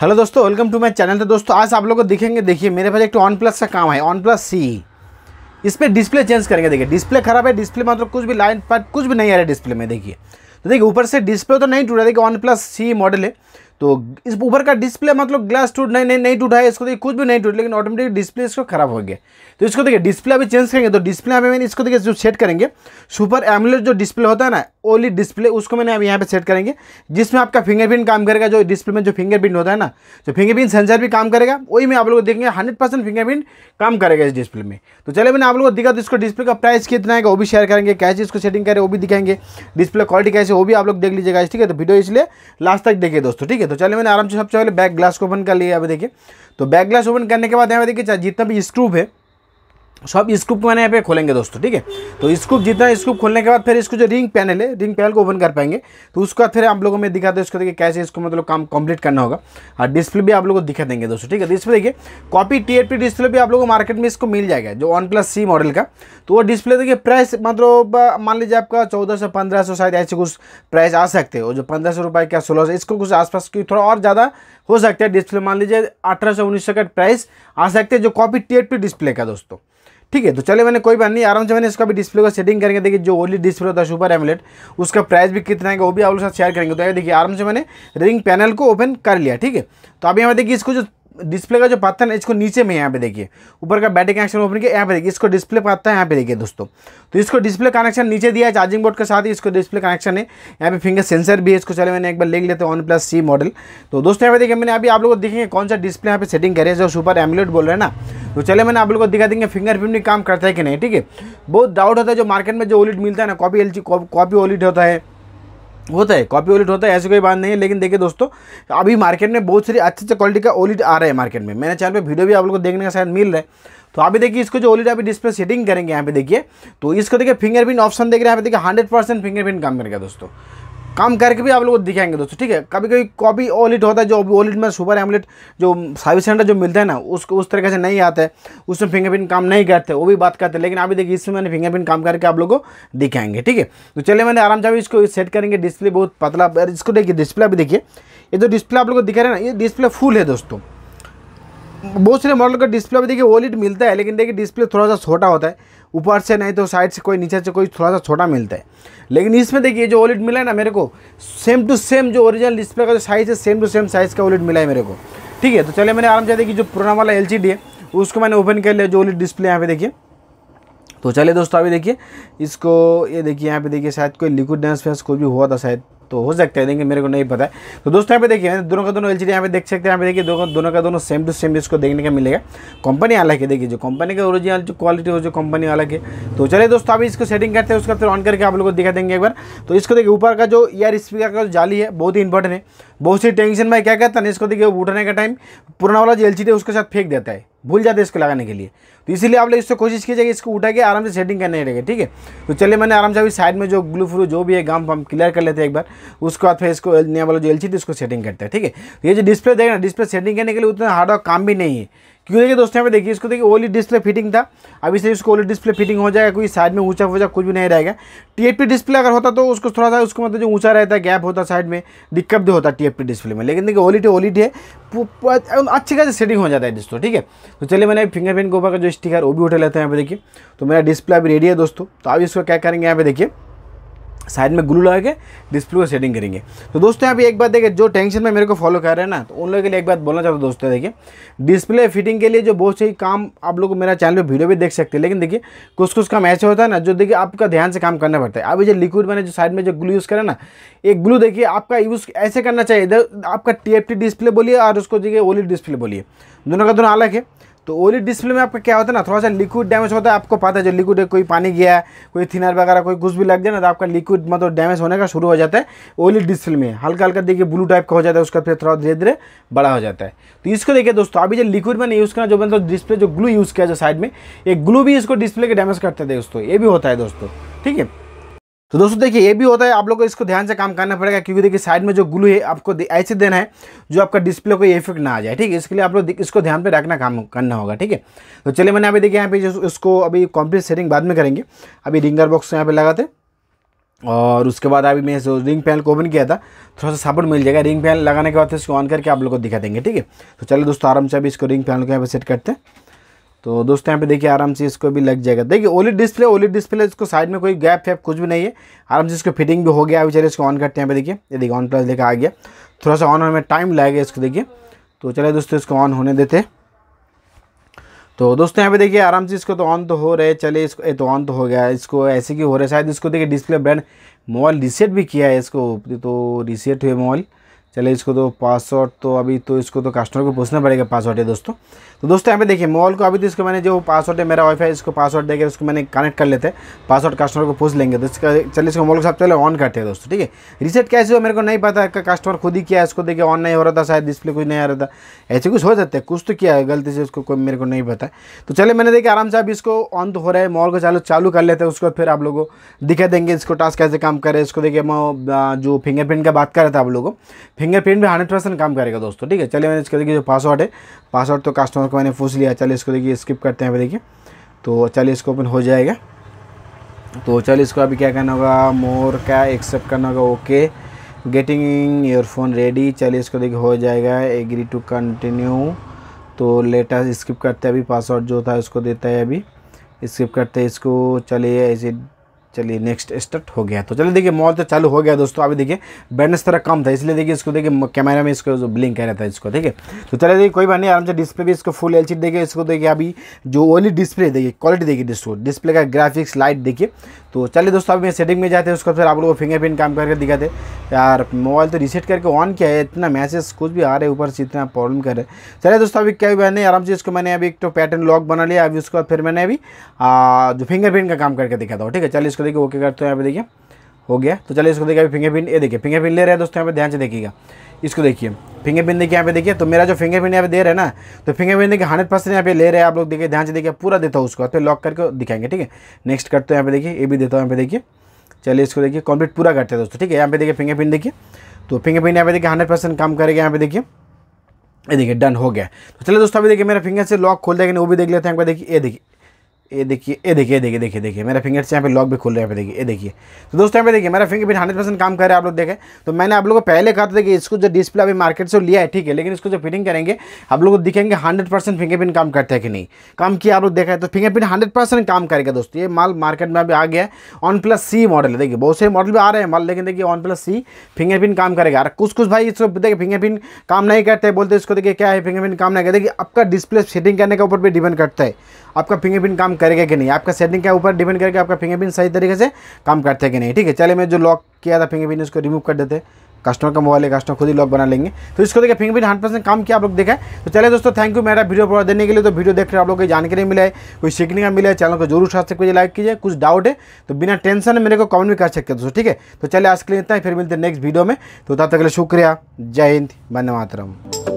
hello दोस्तों welcome to my channel तो दोस्तों आज आप लोग को दिखेंगे देखिए मेरे पास एक वन तो प्लस का काम है वन प्लस सी इस पर डिस्प्ले चेंज करेंगे देखिए डिस्प्ले खराब है डिस्प्ले मतलब कुछ भी लाइन पर कुछ भी नहीं आ रहा है डिस्प्ले में देखिए तो देखिए ऊपर से डिस्प्ले तो नहीं टूटा देखिए वन प्लस सी मॉडल है तो इस ऊपर का डिस्प्ले मतलब ग्लास टूट नहीं नहीं नहीं टूटा है इसको देखिए कुछ भी नहीं टूट लेकिन ऑटोमेटिक डिस्प्ले इसको खराब हो गया तो इसको देखिए डिस्प्ले अभी चेंज करेंगे तो डिस्प्ले अभी मैंने इसको देखिए जो सेट करेंगे सुपर एमुलेट जो डिस्प्ले होता है ना ओली डिस्प्ले उसको मैंने अभी यहाँ पर सेट करेंगे जिसमें आपका फिंगरप्रिंट काम करेगा जो डिस्प्ले में जो फिंगरप्रिंट होता है ना जो फिंगरप्रिंट सेंसर भी काम करेगा वही मैं आप लोग देखेंगे हंड्रेड परसेंट फिंगरप्रिंट काम करेगा इस डिस्प्ले में तो चले मैंने आप लोग को दिखा तो इसको डिस्प्ले का प्राइस कितना है वो भी शेयर करेंगे कैसे इसको सेटिंग करें वो भी दिखाएंगे डिस्प्ले क्वालिटी कैसे वो भी आप लोग देख लीजिएगा ठीक है तो वीडियो इसलिए लास्ट तक देखिए दोस्तों ठीक है है तो चलिए मैंने आराम से सबसे पहले बैक ग्लास को ओपन कर लिया अभी देखिए तो बैक ग्लास ओपन करने के बाद यहाँ देखिए जितना भी स्क्रूप है सब स्कूप को मैंने यहाँ पे खोलेंगे दोस्तों ठीक है तो स्कूप जितना स्कूप खोलने के बाद फिर इसको जो रिंग पैनल है रिंग पैनल को ओपन कर पाएंगे तो उसके बाद फिर आप लोगों में दिखा दे उसको देखिए कैसे इसको मतलब काम कंप्लीट करना होगा और हाँ, डिस्प्ले भी आप लोगों को दिखा देंगे दोस्तों ठीक है डिस्प्ले देखिए कॉपी टी डिस्प्ले भी आप लोगों को मार्केट में इसको मिल जाएगा जो वन प्लस सी मॉडल का तो वो डिस्प्ले देखिए प्राइस मतलब मान लीजिए आपका चौदह सौ पंद्रह सौ शायद ऐसे कुछ प्राइस आ सकते हो जो पंद्रह सौ रुपये का सोलह सौ इसको कुछ आसपास की थोड़ा और ज़्यादा हो सकता है डिस्प्ले मान लीजिए अठारह सौ उन्नीस सौ का प्राइस आ सकते हैं जो कॉपी टी डिस्प्ले का दोस्तों ठीक है तो चले मैंने कोई बात नहीं आराम से मैंने इसका भी डिस्प्ले का सेटिंग करेंगे देखिए जो ओली डिस्प्ले होता है सुपर एमलेट उसका प्राइस भी कितना है वो भी आप लोग साथ शेयर करेंगे तो देखिए आराम से मैंने रिंग पैनल को ओपन कर लिया ठीक है तो अभी हमें देखिए इसको जो डिस्प्ले का जो पाता है इसको नीचे में यहाँ पे देखिए ऊपर का बैटरी कनेक्शन ओपन किया यहाँ पे देखिए इसको डिस्प्ले पाता है यहाँ पे देखिए दोस्तों तो इसको डिस्प्ले कनेक्शन नीचे दिया है चार्जिंग बोर्ड के साथ ही इसको डिस्प्ले कनेक्शन है यहाँ पे फिंगर सेंसर भी है इसको चले मैंने एक बार लिख लेते वन प्लस सी मॉडल तो दोस्तों यहाँ पे देखिए मैंने अभी आप लोग को देखेंगे कौन सा डिस्प्ले यहाँ पे सेटिंग करे जो सुपर एमुलेट बोल रहे हैं ना तो चले मैंने आप लोग को दिखा देंगे प्रिंट काम करता है कि नहीं ठीक है बहुत डाउट होता है जो मार्केट में जो ओलिड मिलता है ना कॉपी एल कॉपी ओलिड होता है होता है कॉपी ओलिट होता है ऐसी कोई बात नहीं है लेकिन देखिए दोस्तों अभी मार्केट में बहुत सारी अच्छे अच्छे क्वालिटी का ओलिट आ रहा है मार्केट में मेरे चैनल पे वीडियो भी आप लोग को देखने का शायद मिल रहा है तो अभी देखिए इसको जो ओलिट अभी डिस्प्ले सेटिंग करेंगे यहाँ पे देखिए तो इसको देखिए फिंगरप्रिंट ऑप्शन देख रहे हैं यहाँ पे देखिए हंड्रेड परसेंट फिंगरप्रिंट काम करेगा दोस्तों काम करके भी आप लोगों को दिखाएंगे दोस्तों ठीक है कभी कभी कॉपी ओलिट होता है जो ओलिट में सुपर एमलेट जो सर्विस सेंटर जो मिलता है ना उसको उस तरीके से नहीं आता है उसमें फिंगरप्रिंट काम नहीं करते वो भी बात करते लेकिन अभी देखिए इसमें मैंने फिंगरप्रिंट काम करके आप लोग को दिखाएंगे ठीक है तो चलिए मैंने आराम से इसको सेट करेंगे डिस्प्ले बहुत पतला इसको देखिए डिस्प्ले अभी देखिए ये जो डिस्प्ले आप लोग को दिखा रहे हैं ना ये डिस्प्ले फुल है दोस्तों बहुत सारे मॉडल का डिस्प्ले अभी देखिए ओलिट मिलता है लेकिन देखिए डिस्प्ले थोड़ा सा छोटा होता है ऊपर से नहीं तो साइड से कोई नीचे से कोई थोड़ा सा छोटा मिलता है लेकिन इसमें देखिए जो ओलिड मिला है ना मेरे को सेम टू सेम जो ओरिजिनल डिस्प्ले का जो साइज़ है सेम टू सेम साइज़ का ओलिड मिला है मेरे को ठीक है तो चलिए मैंने आराम से देखिए जो पुराना वाला एल है उसको मैंने ओपन कर लिया जो ओलिड डिस्प्ले यहाँ पे देखिए तो चलिए दोस्तों अभी देखिए इसको ये देखिए यहाँ पे देखिए शायद कोई लिक्विड डांस फैंस कोई भी हुआ था शायद तो हो सकता है लेकिन मेरे को नहीं पता है तो दोस्तों यहाँ पे देखिए दोनों का दोनों एल यहाँ पे देख सकते हैं यहाँ पे देखिए दोनों दोनों का दोनों सेम टू सेम इसको देखने का मिलेगा कंपनी है देखिए जो कंपनी का ओरिजिनल जो क्वालिटी हो जो कंपनी है तो चलिए दोस्तों अभी इसको सेटिंग करते हैं उसका फिर ऑन करके आप लोग को दिखा देंगे एक बार तो इसको देखिए ऊपर का जो ईयर स्पीकर का जो जाली है बहुत ही इंपॉर्टेंट है बहुत सी टेंशन में क्या कहता है इसको देखिए उठने का टाइम पुराना वाला जो एल है उसके साथ फेंक देता है भूल जाते हैं इसको लगाने के लिए तो इसीलिए आप लोग इससे कोशिश कीजिएगा इसको उठा के आराम से सेटिंग करने रहेगा ठीक है तो चलिए मैंने आराम से अभी साइड में जो ग्लू फ्लू जो भी है गम हम क्लियर कर लेते हैं एक बार उसके बाद फिर इसको नया वाला जो एल सी उसको सेटिंग करते हैं ठीक है तो ये जो डिस्प्ले देखें डिस्प्ले सेटिंग करने के लिए उतना हार्ड काम भी नहीं है क्यों देखिए दोस्तों यहाँ पे देखिए इसको देखिए ओली डिस्प्ले फिटिंग था अभी से इसको ओली डिस्प्ले फिटिंग हो जाएगा कोई साइड में ऊंचा वूचा कुछ भी नहीं रहेगा टीएफपी डिस्प्ले अगर होता तो उसको थोड़ा सा उसको मतलब जो ऊंचा रहता है गैप होता साइड में दिक्कत भी होता टीएफपी डिस्प्ले में लेकिन देखिए ओली टी ओलिड है अच्छी खासी सेटिंग हो जाता है दोस्तों ठीक है तो चलिए मैंने फिंगरप्रिंट गोपा का जो स्टिकर वो भी उठा लेता है यहाँ पे देखिए तो मेरा डिस्प्ले अभी रेडी है दोस्तों तो अभी इसको क्या करेंगे यहाँ पे देखिए साइड में ग्लू लगा के डिस्प्ले को सेटिंग करेंगे तो दोस्तों यहाँ पे एक बात देखिए जो टेंशन में मेरे को फॉलो कर रहे हैं ना तो उन लोगों के लिए एक बात बोलना चाहता हूँ दोस्तों देखिए डिस्प्ले फिटिंग के लिए जो बहुत सही काम आप लोग मेरा चैनल पे वीडियो भी देख सकते हैं लेकिन देखिए कुछ कुछ काम ऐसे होता है ना जो देखिए आपका ध्यान से काम करना पड़ता है अभी जो लिक्विड मैंने जो साइड में जो ग्लू यूज़ करा ना एक ग्लू देखिए आपका यूज़ ऐसे करना चाहिए आपका टी डिस्प्ले बोलिए और उसको देखिए ओलिड डिस्प्ले बोलिए दोनों का दोनों अलग है तो ओली डिस्प्ले में आपका क्या होता है ना थोड़ा सा लिक्विड डैमेज होता है आपको पता है जो लिक्विड है कोई पानी गया है कोई थिनर वगैरह कोई कुछ भी लग जाए ना तो आपका लिक्विड मतलब डैमेज होने का शुरू हो जाता है ओली डिस्प्ले में हल्का हल्का देखिए ब्लू टाइप का हो जाता है उसका फिर थोड़ा धीरे धीरे बड़ा हो जाता है तो इसको देखिए दोस्तों अभी जो लिक्विड मैंने यूज़ करना जो मतलब डिस्प्ले तो जो ग्लू यूज़ किया जो साइड में ये ग्लू भी इसको डिस्प्ले के डैमेज करते थे दोस्तों ये भी होता है दोस्तों ठीक है तो दोस्तों देखिए ये भी होता है आप लोग को इसको ध्यान से काम करना पड़ेगा क्योंकि देखिए साइड में जो ग्लू है आपको ऐसे देना है जो आपका डिस्प्ले को ये इफेक्ट ना आ जाए ठीक है इसके लिए आप लोग इसको ध्यान पे रखना काम करना होगा ठीक है तो चलिए मैंने अभी देखिए यहाँ पे जो इसको अभी कॉम्प्लीट सेटिंग बाद में करेंगे अभी रिंगर बॉक्स यहाँ पे लगाते और उसके बाद अभी मैं रिंग पैनल को ओपन किया था थोड़ा सा सपोर्ट मिल जाएगा रिंग पैनल लगाने के बाद इसको ऑन करके आप लोग को दिखा देंगे ठीक है तो चलिए दोस्तों आराम से अभी इसको रिंग पैनल को यहाँ पर सेट करते हैं तो दोस्तों यहाँ पे देखिए आराम से इसको भी लग जाएगा देखिए ओली डिस्प्ले ओली डिस्प्ले इसको साइड में कोई गैप फैप कुछ भी नहीं है आराम से इसको फिटिंग भी हो गया अभी चलिए इसको ऑन करते हैं पे देखिए ये देखिए ऑन प्लस देखा आ गया थोड़ा सा ऑन होने में टाइम लगेगा इसको देखिए तो चलिए दोस्तों इसको ऑन होने देते तो दोस्तों यहाँ पे देखिए आराम से इसको तो ऑन तो हो रहे चले इसको ए तो ऑन तो हो गया इसको ऐसे क्यों हो रहा है शायद इसको देखिए डिस्प्ले ब्रांड मोबाइल रिसेट भी किया है इसको तो रिसेट हुए मोबाइल चले इसको तो पासवर्ड तो अभी तो इसको तो कस्टमर को पूछना पड़ेगा पासवर्ड है दोस्तों तो दोस्तों यहाँ पे देखिए मॉल को अभी तो इसको मैंने जो पासवर्ड है मेरा वाईफाई इसको पासवर्ड देकर इसको मैंने कनेक्ट कर लेते हैं पासवर्ड कस्टमर को पूछ लेंगे तो इसका चलिए इसको मॉल के साथ पहले ऑन करते हैं दोस्तों ठीक है रिसेट कैसे हुआ मेरे को नहीं पता कस्टमर खुद ही किया इसको देखिए ऑन नहीं हो रहा था शायद डिस्प्ले कुछ नहीं आ रहा था ऐसे कुछ हो जाता है कुछ तो किया है गलती से उसको कोई मेरे को नहीं पता तो चलिए मैंने देखिए आराम से अभी इसको ऑन तो हो रहा है मॉल को चालू चालू कर लेते हैं उसको फिर आप लोगों को दिखा देंगे इसको टास्क कैसे काम करे इसको देखिए जो फिंगरप्रिंट का बात कर रहा था आप लोगों को फिंगरप्रिंट भी हंड्रेड परसेंट काम करेगा दोस्तों ठीक है चलिए मैंने इसको देखिए जो पासवर्ड है पासवर्ड तो कस्टमर को मैंने पूछ लिया चलिए इसको देखिए स्किप करते हैं देखिए तो चलिए इसको ओपन हो जाएगा तो चलिए इसको अभी क्या करना होगा मोर क्या एक्सेप्ट करना होगा ओके गेटिंग ईयरफोन रेडी चलिए इसको देखिए हो जाएगा एग्री टू कंटिन्यू तो लेटर स्किप करते हैं अभी पासवर्ड जो था उसको देता है अभी स्किप करते हैं इसको चलिए ऐसे चलिए नेक्स्ट स्टार्ट हो गया तो चलिए देखिए मॉल तो चालू हो गया दोस्तों अभी देखिए बैलेंस थोड़ा कम था इसलिए देखिए इसको देखिए कैमरा में इसको जो ब्लिंक रहा था इसको देखिए तो चलिए देखिए कोई बात नहीं आराम से डिस्प्ले भी इसको फुल एल देखिए इसको देखिए अभी जो ओली डिस्प्ले देखिए क्वालिटी देखिए डिस्प्ले का ग्राफिक्स लाइट देखिए तो चलिए दोस्तों अभी सेटिंग में जाते हैं उसको फिर आप लोगों को फिंगरप्रिंट काम करके दिखाते यार मोबाइल तो रीसेट करके ऑन किया है इतना मैसेज कुछ भी आ रहे ऊपर से इतना प्रॉब्लम कर रहे चलिए दोस्तों अभी क्या मैंने आराम से इसको मैंने अभी एक तो पैटर्न लॉक बना लिया अभी उसके बाद फिर मैंने अभी जो फिंगरप्रिंट का काम करके दिखा था ठीक है चलिए इसको देखिए ओके करते हैं अभी देखिए हो गया तो चलिए इसको देखिए अभी फिंगरप्रिंट ये देखिए फिंगरप्रिंट ले रहे हैं दोस्तों यहाँ पर ध्यान से देखिएगा इसको देखिए फिंगरप्रिंट देखिए यहाँ पे देखिए तो मेरा जो फिंगरप्रिंट यहाँ पे दे रहा है ना तो फिंगरप्रिंट देखिए हंड्रेड परसेंट यहाँ पे ले रहे हैं आप लोग देखिए ध्यान से देखिए पूरा देता हूँ उसको तो लॉक करके दिखाएंगे ठीक है नेक्स्ट करते हो यहाँ पे देखिए ये भी देता हूँ यहाँ पे देखिए चलिए इसको देखिए कंप्लीट पूरा करते हैं दोस्तों ठीक है यहाँ पे देखिए फिंगरप्रिंट देखिए तो फिंगरप्रिंट यहाँ पे देखिए हंड्रेड परसेंट काम करेगा यहाँ पे देखिए ये देखिए डन हो गया तो चलिए दोस्तों अभी देखिए मेरा फिंगर से लॉक खोल देगा वो भी देख लेते हैं देखिए ये देखिए ये देखिए ये देखिए देखिए देखिए देखिए मेरा फिंगर्स यहाँ पे लॉक भी खुल रहे हैं पे देखिए ये देखिए तो दोस्तों यहाँ पे देखिए मेरा फिंगरप्रिंट हंड्रेड परसेंट काम कर रहा है आप लोग देखें तो मैंने आप लोगों को पहले कहा था कि इसको जो डिस्प्ले अभी मार्केट से लिया है ठीक है लेकिन इसको जो फिटिंग करेंगे आप लोग को दिखेंगे हंड्रेड परसेंट फिंगरप्रिंट काम करता है कि नहीं काम किया आप लोग देखा है तो फिंगरप्रिंट हंड्रेड परसेंट काम करेगा दोस्तों ये माल मार्केट में अभी आ गया है वन प्लस सी मॉडल है देखिए बहुत से मॉडल भी आ रहे हैं माल लेकिन देखिए वन प्लस सी फिंगरप्रिंट काम करेगा अरे कुछ कुछ भाई इसको देखिए फिंगरप्रिंट काम नहीं करते बोलते इसको देखिए क्या है फिंगरप्रिंट काम नहीं करते देखिए आपका डिस्प्ले सेटिंग करने के ऊपर भी डिपेंड करता है आपका फिंगरप्रिंट काम करेगा कि नहीं आपका सेटिंग के ऊपर डिपेंड करके आपका फिंगरप्रिंट सही तरीके से काम करते कि नहीं ठीक है चले मैं जो लॉक किया था फिंगरप्रिंट उसको रिमूव कर देते कस्टमर का मोबाइल है कस्टमर खुद ही लॉक बना लेंगे तो इसको देखिए फिंगरप्रिंट हंड्रेड परसेंट काम किया आप लोग देखा तो चले दोस्तों थैंक यू मेरा वीडियो पूरा देने के लिए तो वीडियो देख रहे आप लोग को जानकारी मिले कोई सीखने का मिला है चैनल को जरूर साथ से कुछ लाइक कीजिए कुछ डाउट है तो बिना टेंशन मेरे को कमेंट भी कर सकते हैं दोस्तों ठीक है तो चले आज के लिए इतना ही फिर मिलते हैं नेक्स्ट वीडियो में तो तब तक के लिए शुक्रिया जय हिंद धन्यवाद मातरम